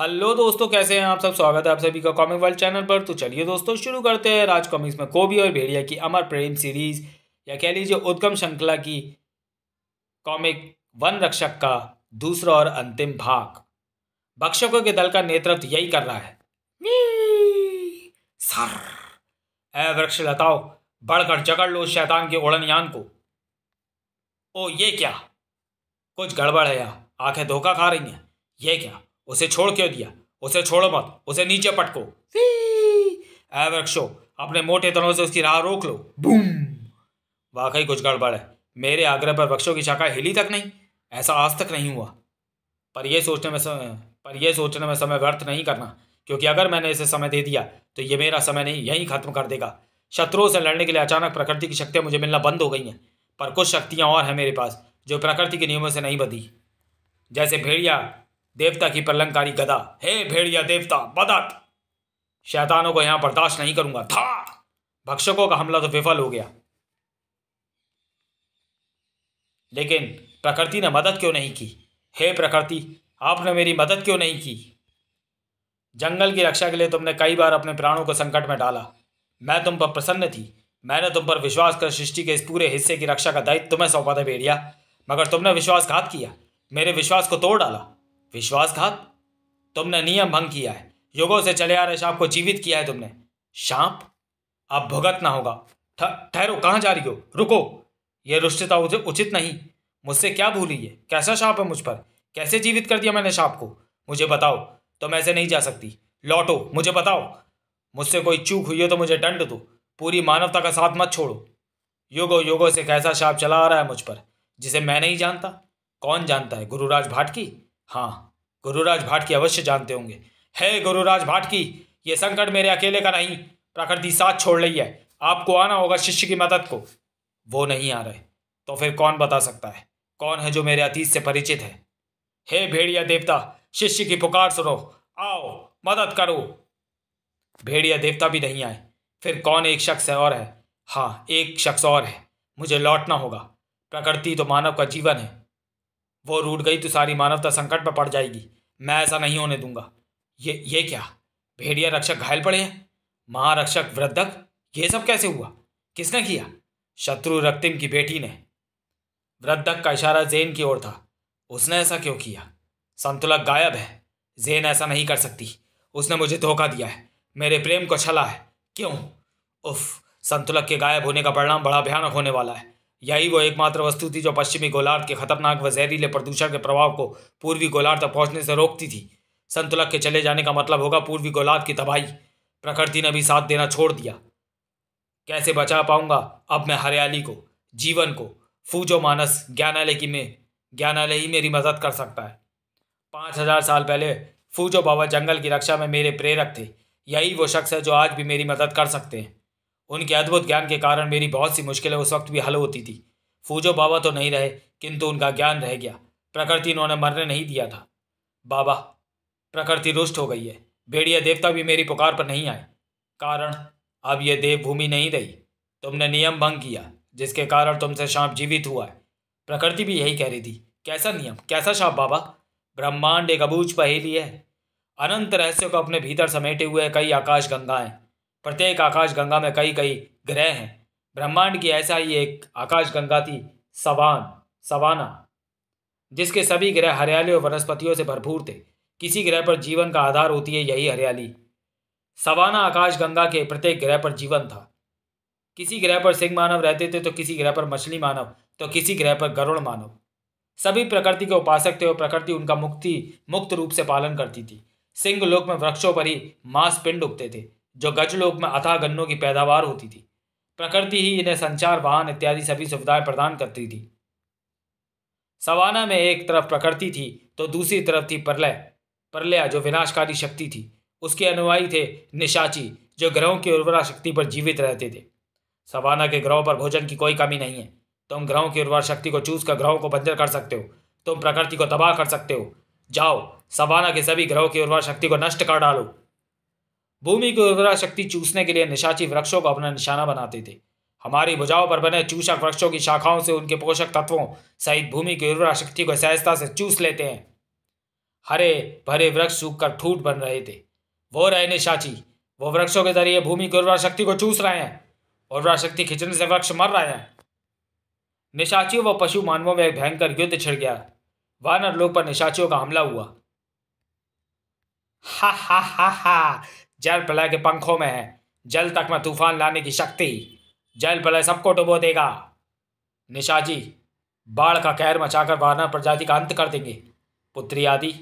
hello दोस्तों कैसे हैं आप सब स्वागत है आप सभी का कॉमिक वर्ल्ड चैनल पर तो चलिए दोस्तों शुरू करते हैं राज कॉमिक्स में कोबी और भेड़िया की अमर प्रेम सीरीज या कह लीजिए उद्गम श्रृंखला की कॉमिक वन रक्षक का दूसरा और अंतिम भाग भक्षकों के दल का नेतृत्व यही कर रहा है सर वृक्ष लताओ बढ़कर जकड़ लो शैतान के उड़नयान को ओ ये क्या कुछ गड़बड़ है यहाँ आंखें धोखा खा रही हैं ये क्या उसे छोड़ क्यों दिया उसे छोड़ो मत उसे नीचे पटको वृक्षो अपने मोटे तनों से उसकी राह रोक लो बूम वाकई कुछ गड़बड़ है मेरे आग्रह पर वृक्षों की शाखा हिली तक नहीं ऐसा आज तक नहीं हुआ पर यह सोचने में समय पर यह सोचने में समय व्यर्थ नहीं करना क्योंकि अगर मैंने इसे समय दे दिया तो ये मेरा समय नहीं यहीं खत्म कर देगा शत्रुओं से लड़ने के लिए अचानक प्रकृति की शक्तियाँ मुझे मिलना बंद हो गई हैं पर कुछ शक्तियाँ और हैं मेरे पास जो प्रकृति के नियमों से नहीं बदी जैसे भेड़िया देवता की पलंकारी गदा हे भेड़िया देवता बदत शैतानों को यहां बर्दाश्त नहीं करूंगा था भक्षकों का हमला तो विफल हो गया लेकिन प्रकृति ने मदद क्यों नहीं की हे प्रकृति आपने मेरी मदद क्यों नहीं की जंगल की रक्षा के लिए तुमने कई बार अपने प्राणों को संकट में डाला मैं तुम पर प्रसन्न थी मैंने तुम पर विश्वास कर सृष्टि के इस पूरे हिस्से की रक्षा का दायित्व तुम्हें सौंपा था भेड़िया मगर तुमने विश्वासघात किया मेरे विश्वास को तोड़ डाला विश्वासघात तुमने नियम भंग किया है युगों से चले आ रहे शाप को जीवित किया है तुमने शाप अब भुगतना होगा ठहरो कहाँ जा रही हो रुको यह रुष्टता उचित नहीं मुझसे क्या भूली है कैसा शाप है मुझ पर कैसे जीवित कर दिया मैंने शाप को मुझे बताओ तुम ऐसे नहीं जा सकती लौटो मुझे बताओ मुझसे कोई चूक हुई हो तो मुझे दंड दो पूरी मानवता का साथ मत छोड़ो योगो योगो से कैसा शाप चला आ रहा है मुझ पर जिसे मैं नहीं जानता कौन जानता है गुरुराज भाटकी हाँ गुरुराज भाट की अवश्य जानते होंगे है गुरुराज भाट की ये संकट मेरे अकेले का नहीं प्रकृति साथ छोड़ रही है आपको आना होगा शिष्य की मदद को वो नहीं आ रहे तो फिर कौन बता सकता है कौन है जो मेरे अतीत से परिचित है हे भेड़िया देवता शिष्य की पुकार सुनो आओ मदद करो भेड़िया देवता भी नहीं आए फिर कौन एक शख्स है और है हाँ एक शख्स और है मुझे लौटना होगा प्रकृति तो मानव का जीवन है वो रूट गई तो सारी मानवता संकट में पड़ जाएगी मैं ऐसा नहीं होने दूंगा ये ये क्या भेड़िया रक्षक घायल पड़े हैं महारक्षक वृद्धक ये सब कैसे हुआ किसने किया शत्रु रक्तिम की बेटी ने वृद्धक का इशारा जैन की ओर था उसने ऐसा क्यों किया संतुलक गायब है जैन ऐसा नहीं कर सकती उसने मुझे धोखा दिया है मेरे प्रेम को छला है क्यों उफ संतुलक के गायब होने का परिणाम बड़ा भयानक होने वाला है यही वो एकमात्र वस्तु थी जो पश्चिमी गोलार्ध के खतरनाक व जहरीले प्रदूषण के प्रभाव को पूर्वी गोलार्ध तक पहुंचने से रोकती थी संतुलक के चले जाने का मतलब होगा पूर्वी गोलार्ध की तबाही प्रकृति ने भी साथ देना छोड़ दिया कैसे बचा पाऊंगा अब मैं हरियाली को जीवन को फूजो मानस ज्ञानालय की में ज्ञानालय ही मेरी मदद कर सकता है पाँच हजार साल पहले फूजो बाबा जंगल की रक्षा में मेरे प्रेरक थे यही वो शख्स है जो आज भी मेरी मदद कर सकते हैं उनके अद्भुत ज्ञान के कारण मेरी बहुत सी मुश्किलें उस वक्त भी हल होती थी फूजो बाबा तो नहीं रहे किंतु उनका ज्ञान रह गया प्रकृति इन्होंने मरने नहीं दिया था बाबा प्रकृति रुष्ट हो गई है भेड़िया देवता भी मेरी पुकार पर नहीं आए कारण अब यह देवभूमि नहीं रही तुमने नियम भंग किया जिसके कारण तुमसे सांप जीवित हुआ है प्रकृति भी यही कह रही थी कैसा नियम कैसा सांप बाबा ब्रह्मांड एक अबूझ पहेली है अनंत रहस्यों को अपने भीतर समेटे हुए कई आकाश गंगाएं प्रत्येक आकाशगंगा में कई कई ग्रह हैं ब्रह्मांड की ऐसा ही एक आकाशगंगा थी सवान सवाना जिसके सभी ग्रह हरियाली और वनस्पतियों से भरपूर थे किसी ग्रह पर जीवन का आधार होती है यही हरियाली सवाना आकाशगंगा के प्रत्येक ग्रह पर जीवन था किसी ग्रह पर सिंह मानव रहते थे तो किसी ग्रह पर मछली मानव तो किसी ग्रह पर गरुड़ मानव सभी प्रकृति के उपासक थे और प्रकृति उनका मुक्ति मुक्त रूप से पालन करती थी सिंह लोक में वृक्षों पर ही मांस पिंड उगते थे जो गजलोक में अथाह गन्नों की पैदावार होती थी प्रकृति ही इन्हें संचार वाहन इत्यादि सभी सुविधाएं प्रदान करती थी सवाना में एक तरफ प्रकृति थी तो दूसरी तरफ थी प्रलय प्रलय जो विनाशकारी शक्ति थी उसके अनुयायी थे निशाची जो ग्रहों की उर्वरा शक्ति पर जीवित रहते थे सवाना के ग्रहों पर भोजन की कोई कमी नहीं है तुम ग्रहों की उर्वरा शक्ति को चूस कर ग्रहों को बंजर कर सकते हो तुम प्रकृति को तबाह कर सकते हो जाओ सवाना के सभी ग्रहों की उर्वरा शक्ति को नष्ट कर डालो भूमि की उर्वरा शक्ति चूसने के लिए निशाची वृक्षों को अपना निशाना बनाते थे हमारी भुजाओं पर बने चूषक वृक्षों की शाखाओं से उनके पोषक तत्वों सहित भूमि की उर्वरा शक्ति को सहजता से चूस लेते हैं हरे भरे वृक्ष सूख कर ठूट बन रहे थे वो रहे निशाची वो वृक्षों के जरिए भूमि की उर्वरा शक्ति को चूस रहे हैं उर्वरा शक्ति खिंचने से वृक्ष मर रहे हैं निशाचियों व पशु मानवों में एक भयंकर युद्ध छिड़ गया वानर लोग पर निशाचियों का हमला हुआ हा हा हा हा जल प्रलय के पंखों में है जल तक में तूफान लाने की शक्ति जल प्रलय सबको डुबो देगा निशा जी बाढ़ का कहर मचाकर वानर प्रजाति का अंत कर देंगे पुत्री आदि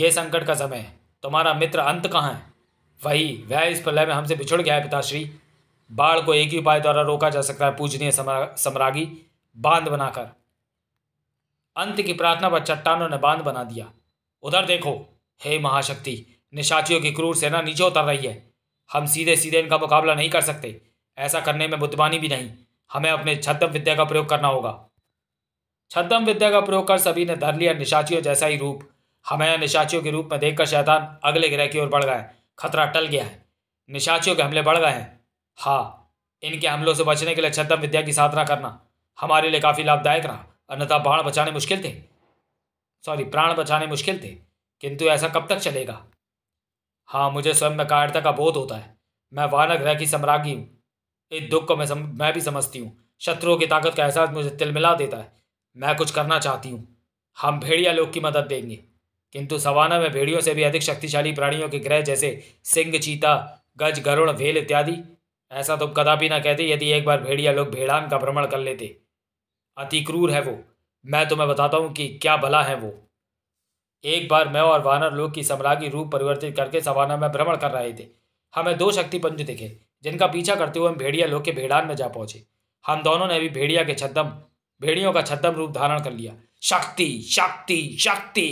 ये संकट का समय है तुम्हारा मित्र अंत कहाँ है वही वह इस प्रलय में हमसे बिछुड़ गया है पिताश्री बाढ़ को एक ही उपाय द्वारा रोका जा सकता है पूजनीय सम्रा, सम्रागी बांध बनाकर अंत की प्रार्थना पर चट्टानों ने बांध बना दिया उधर देखो हे महाशक्ति निशाचियों की क्रूर सेना नीचे उतर रही है हम सीधे सीधे इनका मुकाबला नहीं कर सकते ऐसा करने में बुद्धिमानी भी नहीं हमें अपने छद्म विद्या का प्रयोग करना होगा छद्म विद्या का प्रयोग कर सभी ने धर लिया निशाचियों जैसा ही रूप हमें निशाचियों के रूप में देखकर शैतान अगले ग्रह की ओर बढ़ गए खतरा टल गया है निशाचियों के हमले बढ़ गए हैं हाँ इनके हमलों से बचने के लिए छद्म विद्या की साधना करना हमारे लिए काफ़ी लाभदायक रहा अन्यथा बाढ़ बचाने मुश्किल थे सॉरी प्राण बचाने मुश्किल थे किंतु ऐसा कब तक चलेगा हाँ मुझे स्वयं में कायरता का बोध होता है मैं वानर ग्रह की सम्राज्ञी हूँ इस दुख को मैं सम, मैं भी समझती हूँ शत्रुओं की ताकत का एहसास मुझे तिलमिला देता है मैं कुछ करना चाहती हूँ हम भेड़िया लोग की मदद देंगे किंतु सवाना में भेड़ियों से भी अधिक शक्तिशाली प्राणियों के ग्रह जैसे सिंह चीता गज गरुड़ भेल इत्यादि ऐसा तुम तो कदापि ना कहते यदि एक बार भेड़िया लोग भेड़ान का भ्रमण कर लेते अति क्रूर है वो मैं तुम्हें बताता हूँ कि क्या भला है वो एक बार मैं और वानर लोग की सम्रागी रूप परिवर्तित करके सवाना में भ्रमण कर रहे थे हमें दो शक्ति दिखे जिनका पीछा करते हुए हम भेड़िया लोग के भेड़ान में जा पहुंचे हम दोनों ने भी भेड़िया के छद्दम भेड़ियों का छद्दम रूप धारण कर लिया शक्ति शक्ति शक्ति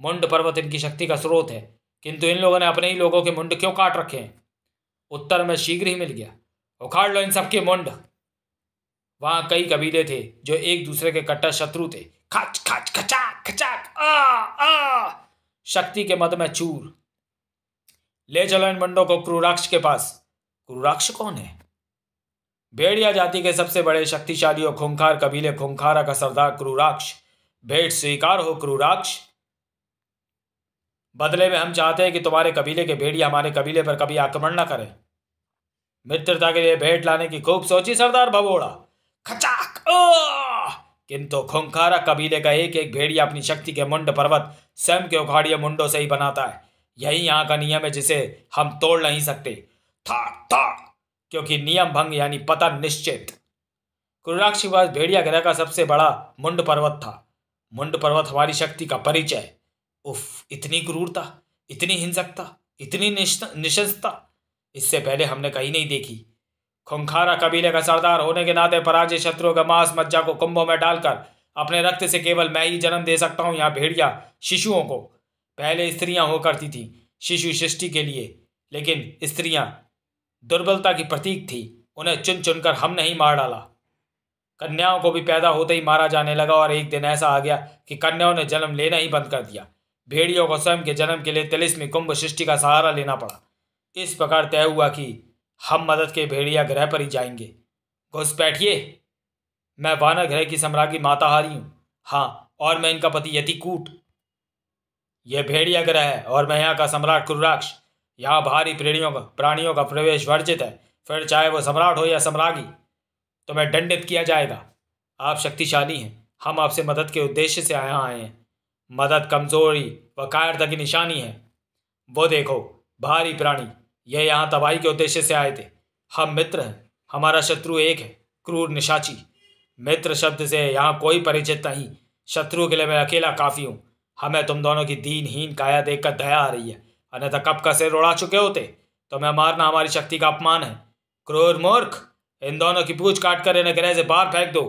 मुंड पर्वत इनकी शक्ति का स्रोत है किंतु इन लोगों ने अपने ही लोगों के मुंड क्यों काट रखे हैं उत्तर में शीघ्र ही मिल गया उखाड़ लो इन सबके मुंड वहाँ कई कबीले थे जो एक दूसरे के कट्टर शत्रु थे खच खच खचाक खचाक आ आ शक्ति के मद में चूर ले चलो इन मंडो को क्रूराक्ष के पास क्रूराक्ष कौन है भेड़िया जाति के सबसे बड़े शक्तिशाली और खूंखार कबीले खुंखारा का सरदार क्रूराक्ष भेट स्वीकार हो क्रूराक्ष बदले में हम चाहते हैं कि तुम्हारे कबीले के भेड़िया हमारे कबीले पर कभी आक्रमण न करें मित्रता के लिए भेंट लाने की खूब सोची सरदार भगोड़ा खचाक किंतु खुंखारा कबीले का एक एक भेड़िया अपनी शक्ति के मुंड पर्वत स्वयं के उखाड़िए मुंडों से ही बनाता है यही यहाँ का नियम है जिसे हम तोड़ नहीं सकते था था क्योंकि नियम भंग यानी पतन निश्चित कुरुराक्ष भेड़िया ग्रह का सबसे बड़ा मुंड पर्वत था मुंड पर्वत हमारी शक्ति का परिचय उफ इतनी क्रूरता इतनी हिंसकता इतनी निश्चता इससे पहले हमने कहीं नहीं देखी खुंखारा कबीले का सरदार होने के नाते पराजय शत्रु का मांस मज्जा को कुंभों में डालकर अपने रक्त से केवल मैं ही जन्म दे सकता हूँ यहाँ भेड़िया शिशुओं को पहले स्त्रियाँ हो करती थीं शिशु सृष्टि के लिए लेकिन स्त्रियाँ दुर्बलता की प्रतीक थी उन्हें चुन चुनकर हम नहीं मार डाला कन्याओं को भी पैदा होते ही मारा जाने लगा और एक दिन ऐसा आ गया कि कन्याओं ने जन्म लेना ही बंद कर दिया भेड़ियों को स्वयं के जन्म के लिए तिलिस्मी कुंभ सृष्टि का सहारा लेना पड़ा इस प्रकार तय हुआ कि हम मदद के भेड़िया ग्रह पर ही जाएंगे घुस बैठिए मैं वानर ग्रह की सम्राज्ञी माताहारी हूँ हाँ और मैं इनका पति यतिकूट यह भेड़िया ग्रह है और मैं यहाँ का सम्राट कुरुराक्ष यहाँ भारी प्राणियों का प्राणियों का प्रवेश वर्जित है फिर चाहे वो सम्राट हो या सम्राजी तो मैं दंडित किया जाएगा आप शक्तिशाली हैं हम आपसे मदद के उद्देश्य से यहाँ आए हैं मदद कमजोरी व कायरता की निशानी है वो देखो भारी प्राणी यह यहाँ तबाही के उद्देश्य से आए थे हम मित्र हैं हमारा शत्रु एक है क्रूर निशाची मित्र शब्द से यहाँ कोई परिचित नहीं शत्रु के लिए मैं अकेला काफ़ी हूँ हमें तुम दोनों की दीनहीन काया देख कर दया आ रही है अन्यथा कब का सिर उड़ा चुके होते तो मैं मारना हमारी शक्ति का अपमान है क्रूर मूर्ख इन दोनों की पूछ काट कर इन्हें ग्रह से बाहर फेंक दो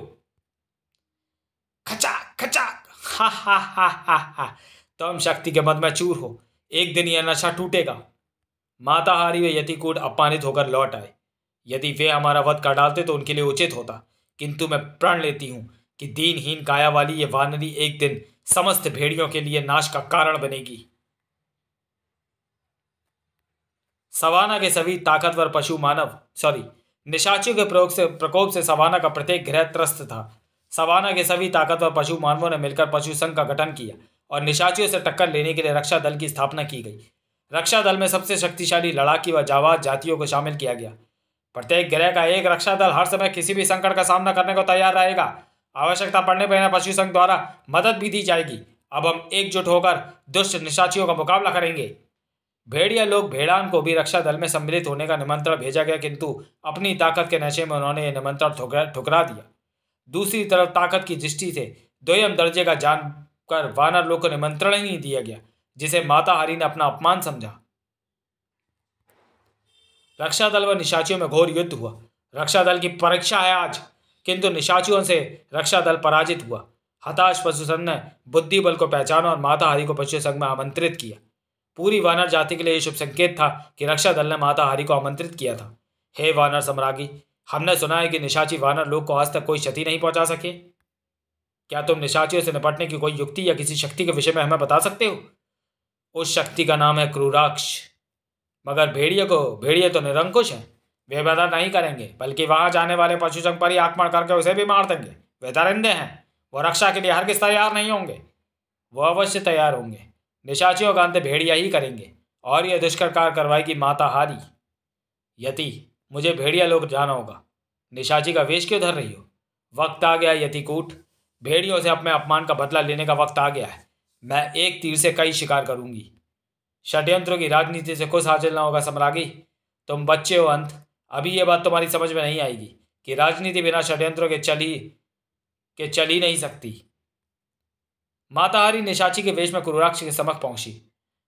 खचा खचा हा हा हा हा हा तुम शक्ति के मत में चूर हो एक दिन यह नशा टूटेगा माताहारी वे यतिकूट अपमानित होकर लौट आए यदि वे हमारा वध कर डालते तो उनके लिए उचित होता किंतु मैं प्रण लेती हूँ कि दीनहीन काया वाली ये वानरी एक दिन समस्त भेड़ियों के लिए नाश का कारण बनेगी सवाना के सभी ताकतवर पशु मानव सॉरी निशाचियों के प्रयोग से प्रकोप से सवाना का प्रत्येक ग्रह त्रस्त था सवाना के सभी ताकतवर पशु मानवों ने मिलकर पशु संघ का गठन किया और निशाचियों से टक्कर लेने के लिए रक्षा दल की स्थापना की गई रक्षा दल में सबसे शक्तिशाली लड़ाकी व जावाज जातियों को शामिल किया गया प्रत्येक ग्रह का एक रक्षा दल हर समय किसी भी संकट का सामना करने को तैयार रहेगा आवश्यकता पड़ने पर इन्हें पशु संघ द्वारा मदद भी दी जाएगी अब हम एकजुट होकर दुष्ट निशाचियों का मुकाबला करेंगे भेड़िया लोग भेड़ान को भी रक्षा दल में सम्मिलित होने का निमंत्रण भेजा गया किंतु अपनी ताकत के नशे में उन्होंने ये निमंत्रण ठुकरा दिया दूसरी तरफ ताकत की दृष्टि से दोयम दर्जे का जान कर वानर लोग को निमंत्रण ही नहीं दिया गया जिसे माताहारी ने अपना अपमान समझा रक्षा दल व निशाचियों में घोर युद्ध हुआ रक्षा दल की परीक्षा है आज किंतु निशाचियों से रक्षा दल पराजित हुआ हताश पशुसन ने बुद्धि बल को पहचाना और माताहारी को पशु संघ में आमंत्रित किया पूरी वानर जाति के लिए यह शुभ संकेत था कि रक्षा दल ने माताहारी को आमंत्रित किया था हे वानर सम्रागी हमने सुना है कि निशाची वानर लोग को आज तक कोई क्षति नहीं पहुंचा सके क्या तुम निशाचियों से निपटने की कोई युक्ति या किसी शक्ति के विषय में हमें बता सकते हो उस शक्ति का नाम है क्रूराक्ष मगर भेड़िए को भेड़िए तो निरंकुश हैं वे वैधा नहीं करेंगे बल्कि वहाँ जाने वाले पशु संघ पर ही आक्रमण करके उसे भी मार देंगे वे दरिंदे हैं वो रक्षा के लिए हर किस तैयार नहीं होंगे वो अवश्य तैयार होंगे निशाचियों का अंत भेड़िया ही करेंगे और यह दुष्कर कार करवाएगी माता हारी यति मुझे भेड़िया लोग जाना होगा निशाची का वेश क्यों धर रही हो वक्त आ गया यतिकूट भेड़ियों से अपने अपमान का बदला लेने का वक्त आ गया है मैं एक तीर से कई शिकार करूंगी षड्यंत्रों की राजनीति से खुश हासिल ना होगा सम्रागी तुम बच्चे हो अंत अभी ये बात तुम्हारी समझ में नहीं आएगी कि राजनीति बिना षड्यंत्रों के चली के चल ही नहीं सकती माताहारी निशाची के वेश में कुरुराक्ष के समक्ष पहुंची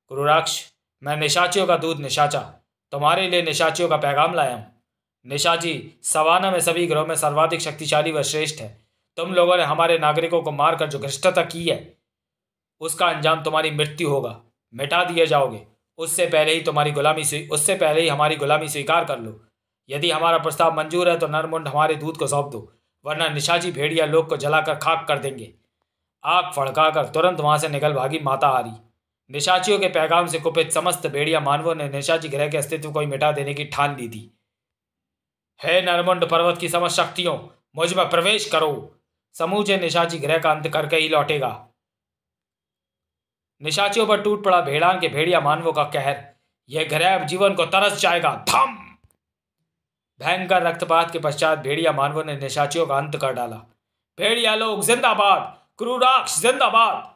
कुरुराक्ष मैं निशाचियों का दूध निशाचा तुम्हारे लिए निशाचियों का पैगाम लाया हूँ निशाची सवाना में सभी ग्रहों में सर्वाधिक शक्तिशाली व श्रेष्ठ है तुम लोगों ने हमारे नागरिकों को मारकर जो घृष्टता की है उसका अंजाम तुम्हारी मृत्यु होगा मिटा दिए जाओगे उससे पहले ही तुम्हारी गुलामी उससे पहले ही हमारी गुलामी स्वीकार कर लो यदि हमारा प्रस्ताव मंजूर है तो नरमुंड हमारे दूध को सौंप दो वरना निशाजी भेड़िया लोग को जलाकर खाक कर देंगे आग फड़काकर तुरंत वहाँ से निकल भागी माता आ निशाचियों के पैगाम से कुपित समस्त भेड़िया मानवों ने निशाची ग्रह के अस्तित्व को ही मिटा देने की ठान ली थी हे नरमुंड पर्वत की समस्त शक्तियों मुझ में प्रवेश करो समूचे निशाची ग्रह का अंत करके ही लौटेगा निशाचियों पर टूट पड़ा भेड़ान के भेड़िया मानवों का कहर यह ग्रैब जीवन को तरस जाएगा धम भयंकर रक्तपात के पश्चात भेड़िया मानवों ने निशाचियों का अंत कर डाला भेड़िया लोग जिंदाबाद क्रूराक्ष जिंदाबाद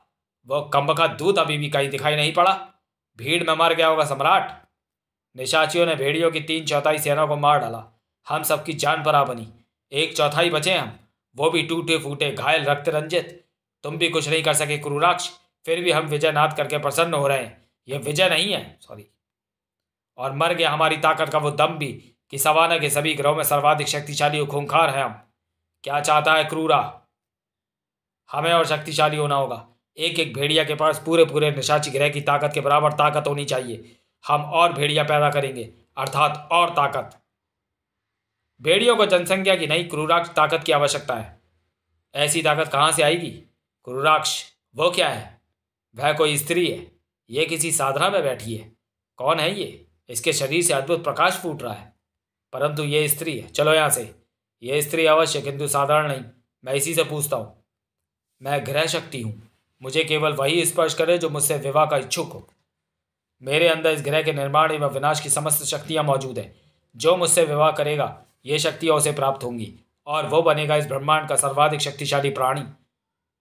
वह का दूध अभी भी कहीं दिखाई नहीं पड़ा भीड़ में मर गया होगा सम्राट निशाचियों ने भेड़ियों की तीन चौथाई सेना को मार डाला हम सबकी जान परा बनी एक चौथाई बचे हम वो भी टूटे फूटे घायल रक्त रंजित तुम भी कुछ नहीं कर सके क्रूराक्ष फिर भी हम विजय नाथ करके प्रसन्न हो रहे हैं यह विजय नहीं है सॉरी और मर गया हमारी ताकत का वो दम भी कि सवाना के सभी ग्रहों में सर्वाधिक शक्तिशाली और खूंखार हैं हम क्या चाहता है क्रूरा हमें और शक्तिशाली होना होगा एक एक भेड़िया के पास पूरे पूरे निशाची ग्रह की ताकत के बराबर ताकत होनी चाहिए हम और भेड़िया पैदा करेंगे अर्थात और ताकत भेड़ियों को जनसंख्या की नई क्रूराक्ष ताकत की आवश्यकता है ऐसी ताकत कहाँ से आएगी क्रूराक्ष वो क्या है वह कोई स्त्री है ये किसी साधना में बैठी है कौन है ये इसके शरीर से अद्भुत प्रकाश फूट रहा है परंतु ये स्त्री है चलो यहाँ से ये स्त्री अवश्य किंतु साधारण नहीं मैं इसी से पूछता हूँ मैं ग्रह शक्ति हूँ मुझे केवल वही स्पर्श करे जो मुझसे विवाह का इच्छुक हो मेरे अंदर इस ग्रह के निर्माण एवं विनाश की समस्त शक्तियाँ मौजूद हैं जो मुझसे विवाह करेगा ये शक्तियाँ उसे प्राप्त होंगी और वो बनेगा इस ब्रह्मांड का सर्वाधिक शक्तिशाली प्राणी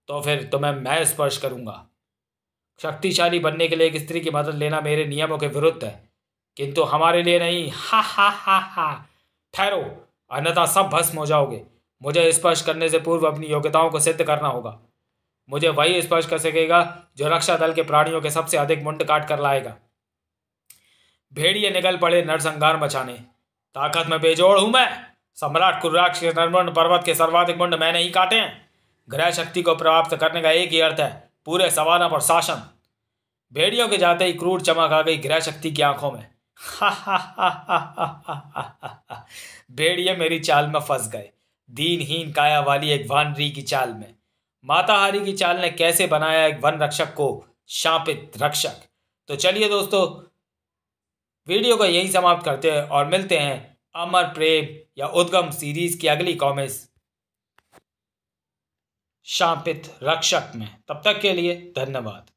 तो फिर तुम्हें मैं स्पर्श करूँगा शक्तिशाली बनने के लिए एक स्त्री की मदद लेना मेरे नियमों के विरुद्ध है किंतु हमारे लिए नहीं हा हा हा हा ठहरो अन्यथा सब भस्म हो जाओगे मुझे स्पर्श करने से पूर्व अपनी योग्यताओं को सिद्ध करना होगा मुझे वही स्पर्श कर सकेगा जो रक्षा दल के प्राणियों के सबसे अधिक मुंड काट कर लाएगा भेड़िए निकल पड़े नरसंहार मचाने ताकत में बेजोड़ हूं मैं सम्राट कुर्राक्ष के नर्मण पर्वत के सर्वाधिक मुंड मैंने ही काटे हैं ग्रह शक्ति को प्राप्त करने का एक ही अर्थ है पूरे सवाना पर शासन भेड़ियों के जाते ही क्रूर चमक आ गई गृह शक्ति की आंखों में भेड़िए मेरी चाल में फंस गए दीनहीन काया वाली एक वानरी की चाल में माताहारी की चाल ने कैसे बनाया एक वन रक्षक को शापित रक्षक तो चलिए दोस्तों वीडियो को यही समाप्त करते हैं और मिलते हैं अमर प्रेम या उद्गम सीरीज की अगली कॉमिक्स शापित रक्षक में तब तक के लिए धन्यवाद